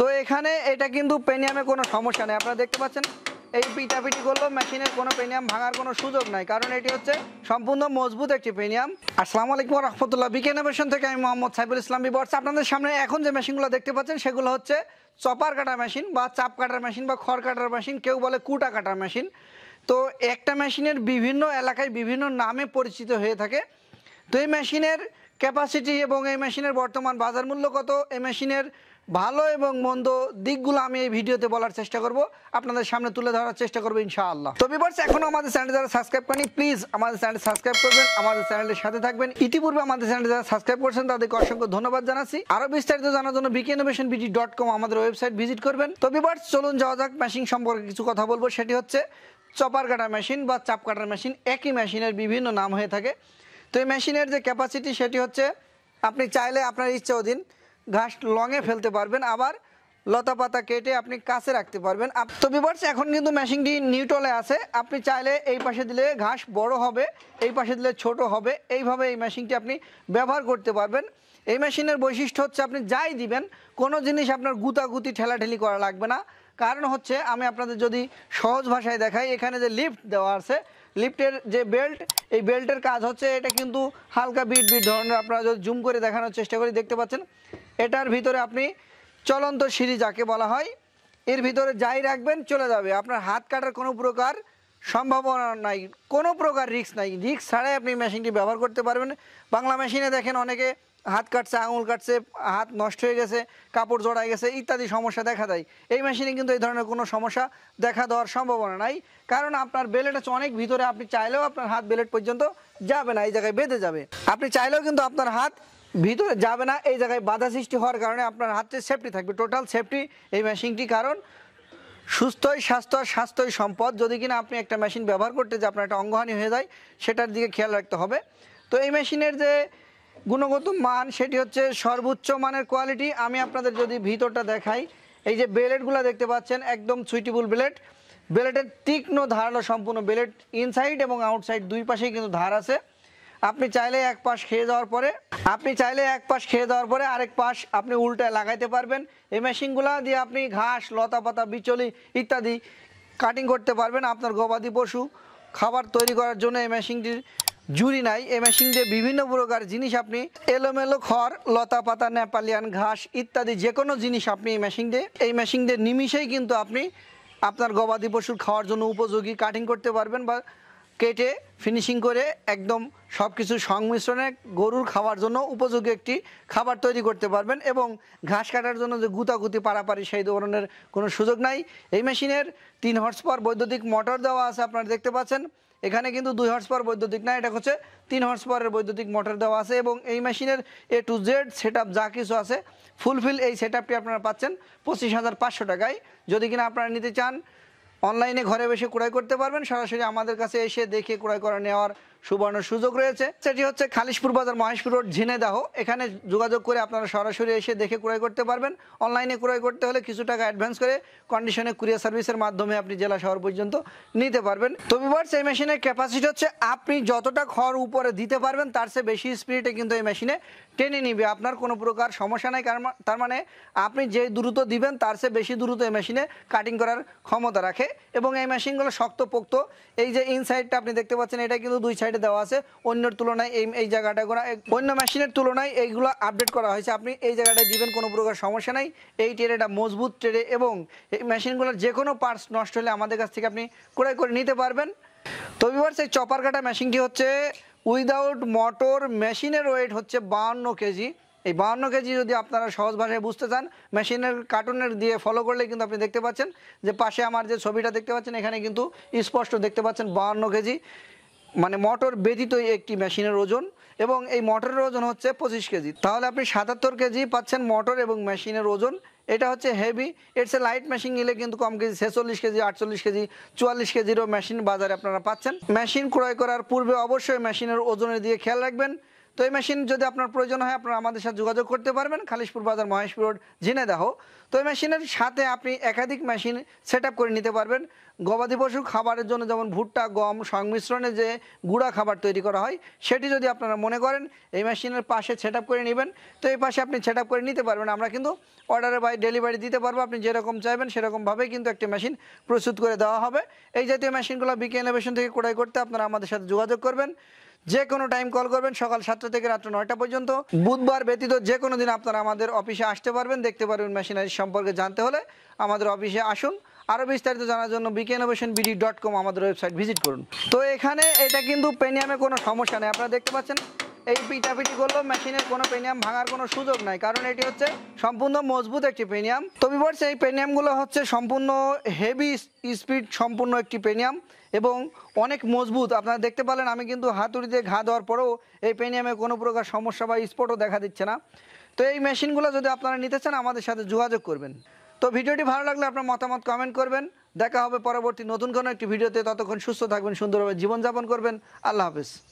তো এখানে এটা কিন্তু পেনিয়ামে কোনো সমস্যা নেই আপনারা দেখতে পাচ্ছেন এই পিটাপিটি করলেও মেশিনের কোনো পেনিয়াম ভাঙার কোনো সুযোগ নাই কারণ এটি হচ্ছে সম্পূর্ণ মজবুত একটি পেনিয়াম আসসালামু আলাইকুম রহমতুল্লাহ বিকেনভেশন থেকে আমি মোহাম্মদ সাইফুল ইসলাম বিবর্স আপনাদের সামনে এখন যে মেশিনগুলো দেখতে পাচ্ছেন সেগুলো হচ্ছে চপার কাটা মেশিন বা চাপ কাটার মেশিন বা খড় কাটার মেশিন কেউ বলে কুটা কাটার মেশিন তো একটা মেশিনের বিভিন্ন এলাকায় বিভিন্ন নামে পরিচিত হয়ে থাকে তো এই মেশিনের ক্যাপাসিটি এবং এই মেশিনের বর্তমান বাজার মূল্য কত এই মেশিনের ভালো এবং মন্দ দিকগুলো আমি এই ভিডিওতে বলার চেষ্টা করব আপনাদের সামনে তুলে ধরার চেষ্টা করবো ইনশাআল্লাহ তো বিপার্স এখনও আমাদের চ্যানেল যারা সাবস্ক্রাইব করেনি প্লিজ আমাদের চ্যানেল সাবস্ক্রাইব করবেন আমাদের চ্যানেলের সাথে থাকবেন ইতিপূর্বে আমাদের চ্যানেল যারা সাবস্ক্রাইব করছেন তাদেরকে অসংখ্য ধন্যবাদ জানাচ্ছি আরও বিস্তারিত জানার জন্য BK innovation BD dot com আমাদের ওয়েবসাইট ভিজিট করবেন তো বিপার্স চলুন যাওয়া যাক মেশিন সম্পর্কে কিছু কথা বলবো সেটি হচ্ছে চপার কাটার মেশিন বা চাপ কাটার মেশিন একই মেশিনের বিভিন্ন নাম হয়ে থাকে তো এই মেশিনের যে ক্যাপাসিটি সেটি হচ্ছে আপনি চাইলে আপনার ইচ্ছে অধীন ঘাস লঙে ফেলতে পারবেন আবার লতা পাতা কেটে আপনি কাছে রাখতে পারবেন তো বিবার এখন কিন্তু মেশিনটি নিউটলে আছে আপনি চাইলে এই পাশে দিলে ঘাস বড় হবে এই পাশে দিলে ছোট হবে এইভাবে এই মেশিনটি আপনি ব্যবহার করতে পারবেন এই মেশিনের বৈশিষ্ট্য হচ্ছে আপনি যাই দিবেন কোনো জিনিস আপনার গুতাগুতি ঠেলাঠেলি করা লাগবে না কারণ হচ্ছে আমি আপনাদের যদি সহজ ভাষায় দেখাই এখানে যে লিফট দেওয়া আছে লিফটের যে বেল্ট এই বেল্টের কাজ হচ্ছে এটা কিন্তু হালকা বিট বিট ধরনের আপনারা যদি জুম করে দেখানোর চেষ্টা করি দেখতে পাচ্ছেন এটার ভিতরে আপনি চলন্ত সিঁড়ি যাকে বলা হয় এর ভিতরে যাই রাখবেন চলে যাবে আপনার হাত কাটার কোনো প্রকার সম্ভাবনা নাই কোনো প্রকার রিক্স নাই রিক্স ছাড়াই আপনি মেশিনটি ব্যবহার করতে পারবেন বাংলা মেশিনে দেখেন অনেকে হাত কাটছে আঙুল কাটছে হাত নষ্ট হয়ে গেছে কাপড় জড়ায় গেছে ইত্যাদি সমস্যা দেখা দেয় এই মেশিনে কিন্তু এই ধরনের কোনো সমস্যা দেখা দেওয়ার সম্ভাবনা নাই কারণ আপনার বেলেট আছে অনেক ভিতরে আপনি চাইলেও আপনার হাত বেলেট পর্যন্ত যাবে না এই জায়গায় বেঁধে যাবে আপনি চাইলেও কিন্তু আপনার হাত ভিতরে যাবে না এই জায়গায় বাধা সৃষ্টি হওয়ার কারণে আপনার হাতে সেফটি থাকবে টোটাল সেফটি এই মেশিনটি কারণ সুস্থই স্বাস্থ্য আর স্বাস্থ্যই সম্পদ যদি কিনা আপনি একটা মেশিন ব্যবহার করতে যে আপনার একটা অঙ্গহানি হয়ে যায় সেটার দিকে খেয়াল রাখতে হবে তো এই মেশিনের যে গুণগত মান সেটি হচ্ছে সর্বোচ্চ মানের কোয়ালিটি আমি আপনাদের যদি ভিতরটা দেখাই এই যে বেলেটগুলো দেখতে পাচ্ছেন একদম সুইটেবল বেলেট বেলেটের তীক্ষ্ণ ধারালো সম্পূর্ণ বেলেট ইনসাইড এবং আউটসাইড দুই পাশেই কিন্তু ধার আছে আপনি চাইলে এক পাশ খেয়ে দেওয়ার পরে আপনি চাইলে এক পাশ খেয়ে দেওয়ার পরে আরেক পাশ আপনি উল্টায় লাগাইতে পারবেন এই মেশিনগুলো দিয়ে আপনি ঘাস লতা পাতা বিচলি ইত্যাদি কাটিং করতে পারবেন আপনার গবাদি পশু খাবার তৈরি করার জন্য এই মেশিনটির জুড়ি নাই এই মেশিন দিয়ে বিভিন্ন প্রকার জিনিস আপনি এলোমেলো খড় লতা পাতা নেপালিয়ান ঘাস ইত্যাদি যে কোনো জিনিস আপনি এই মেশিন দিয়ে এই মেশিন দিয়ে নিমিশেই কিন্তু আপনি আপনার গবাদি পশুর খাওয়ার জন্য উপযোগী কাটিং করতে পারবেন বা কেটে ফিনিশিং করে একদম সব কিছু সংমিশ্রণে গরুর খাওয়ার জন্য উপযোগী একটি খাবার তৈরি করতে পারবেন এবং ঘাস কাটার জন্য যে গুতাগুতি পারাপারি সেই ধরনের কোনো সুযোগ নাই এই মেশিনের তিন হর্স পাওয়ার বৈদ্যুতিক মোটর দেওয়া আছে আপনারা দেখতে পাচ্ছেন এখানে কিন্তু দুই হর্স পাওয়ার বৈদ্যুতিক না এটা হচ্ছে তিন হর্স পাওয়ারের বৈদ্যুতিক মোটর দেওয়া আছে এবং এই মেশিনের এ টু জেড সেট যা কিছু আছে ফুলফিল এই সেট আপনারা পাচ্ছেন পঁচিশ হাজার পাঁচশো টাকায় যদি কিনা আপনারা নিতে চান অনলাইনে ঘরে বসে ক্রয় করতে পারবেন সরাসরি আমাদের কাছে এসে দেখে ক্রয় করে নেওয়ার সুবর্ণ সুযোগ রয়েছে সেটি হচ্ছে খালিশপুর বাজার মহেশপুর রোড ঝিনেদাহ এখানে যোগাযোগ করে আপনারা সরাসরি এসে দেখে ক্রয় করতে পারবেন অনলাইনে ক্রয় করতে হলে কিছু টাকা অ্যাডভান্স করে কন্ডিশনে কুরিয়ার সার্ভিসের মাধ্যমে আপনি জেলা শহর পর্যন্ত নিতে পারবেন তো বিভার্স এই মেশিনের ক্যাপাসিটি হচ্ছে আপনি যতটা খড় উপরে দিতে পারবেন তার চেয়ে বেশি স্পিডে কিন্তু এই মেশিনে টেনে নিবে আপনার কোনো প্রকার সমস্যা নাই কারণ তার মানে আপনি যে দ্রুত দিবেন তার চেয়ে বেশি দ্রুত এই মেশিনে কাটিং করার ক্ষমতা রাখে এবং এই মেশিনগুলো পোক্ত এই যে ইনসাইডটা আপনি দেখতে পাচ্ছেন এটা কিন্তু দুই সাইড সাইডে দেওয়া আছে অন্যের তুলনায় এই এই জায়গাটা করা অন্য মেশিনের তুলনায় এইগুলো আপডেট করা হয়েছে আপনি এই জায়গাটায় দিবেন কোনো প্রকার সমস্যা নাই এই ট্রেডেটা মজবুত ট্রেডে এবং এই মেশিনগুলোর যে কোনো পার্টস নষ্ট হলে আমাদের কাছ থেকে আপনি ক্রয় করে নিতে পারবেন তো ভিভার্স এই চপার কাটা মেশিনটি হচ্ছে উইদাউট মোটর মেশিনের ওয়েট হচ্ছে বাহান্ন কেজি এই বাহান্ন কেজি যদি আপনারা সহজ ভাষায় বুঝতে চান মেশিনের কার্টুনের দিয়ে ফলো করলে কিন্তু আপনি দেখতে পাচ্ছেন যে পাশে আমার যে ছবিটা দেখতে পাচ্ছেন এখানে কিন্তু স্পষ্ট দেখতে পাচ্ছেন বাহান্ন কেজি মানে মোটর ব্যতীত একটি মেশিনের ওজন এবং এই মোটরের ওজন হচ্ছে পঁচিশ কেজি তাহলে আপনি সাতাত্তর কেজি পাচ্ছেন মোটর এবং মেশিনের ওজন এটা হচ্ছে heavy it's a light machine নিলে কিন্তু কম কেজি ছেচল্লিশ কেজি আটচল্লিশ কেজি চুয়াল্লিশ কেজিরও মেশিন বাজারে আপনারা পাচ্ছেন মেশিন ক্রয় করার পূর্বে অবশ্যই মেশিনের ওজনের দিকে খেয়াল রাখবেন তো এই মেশিন যদি আপনার প্রয়োজন হয় আপনারা আমাদের সাথে যোগাযোগ করতে পারবেন খালিশপুর বাজার মহেশপুর রোড ঝিনেদাহ তো এই মেশিনের সাথে আপনি একাধিক মেশিন সেট করে নিতে পারবেন গবাদি পশু খাবারের জন্য যেমন ভুট্টা গম সংমিশ্রণে যে গুঁড়া খাবার তৈরি করা হয় সেটি যদি আপনারা মনে করেন এই মেশিনের পাশে সেট করে নেবেন তো এই পাশে আপনি সেট করে নিতে পারবেন আমরা কিন্তু অর্ডারে বাই ডেলিভারি দিতে পারবো আপনি যেরকম চাইবেন সেরকমভাবেই কিন্তু একটি মেশিন প্রস্তুত করে দেওয়া হবে এই জাতীয় মেশিনগুলো বিকে ইনোভেশন থেকে ক্রয় করতে আপনারা আমাদের সাথে যোগাযোগ করবেন যে কোনো টাইম কল করবেন সকাল সাতটা থেকে রাত্র নয়টা পর্যন্ত বুধবার ব্যতীত যে কোনো দিন আপনারা আমাদের অফিসে আসতে পারবেন দেখতে পারবেন মেশিনারি সম্পর্কে জানতে হলে আমাদের অফিসে আসুন আরও বিস্তারিত জানার জন্য বিকেনোভেশন বিডি ডট কম আমাদের ওয়েবসাইট ভিজিট করুন তো এখানে এটা কিন্তু পেনিয়ামে কোনো সমস্যা নেই আপনারা দেখতে পাচ্ছেন এই পিটাপিটি করলেও মেশিনের কোনো পেনিয়াম ভাঙার কোনো সুযোগ নাই কারণ এটি হচ্ছে সম্পূর্ণ মজবুত একটি পেনিয়াম তবে বলছে এই পেনিয়ামগুলো হচ্ছে সম্পূর্ণ হেভি স্পিড সম্পূর্ণ একটি পেনিয়াম এবং অনেক মজবুত আপনারা দেখতে পেলেন আমি কিন্তু হাতুড়িতে ঘা দেওয়ার পরেও এই পেনিয়ামে কোনো প্রকার সমস্যা বা স্পটও দেখা দিচ্ছে না তো এই মেশিনগুলো যদি আপনারা নিতে চান আমাদের সাথে যোগাযোগ করবেন তো ভিডিওটি ভালো লাগলে আপনার মতামত কমেন্ট করবেন দেখা হবে পরবর্তী নতুন কোনো একটি ভিডিওতে ততক্ষণ সুস্থ থাকবেন সুন্দরভাবে জীবনযাপন করবেন আল্লাহ হাফিজ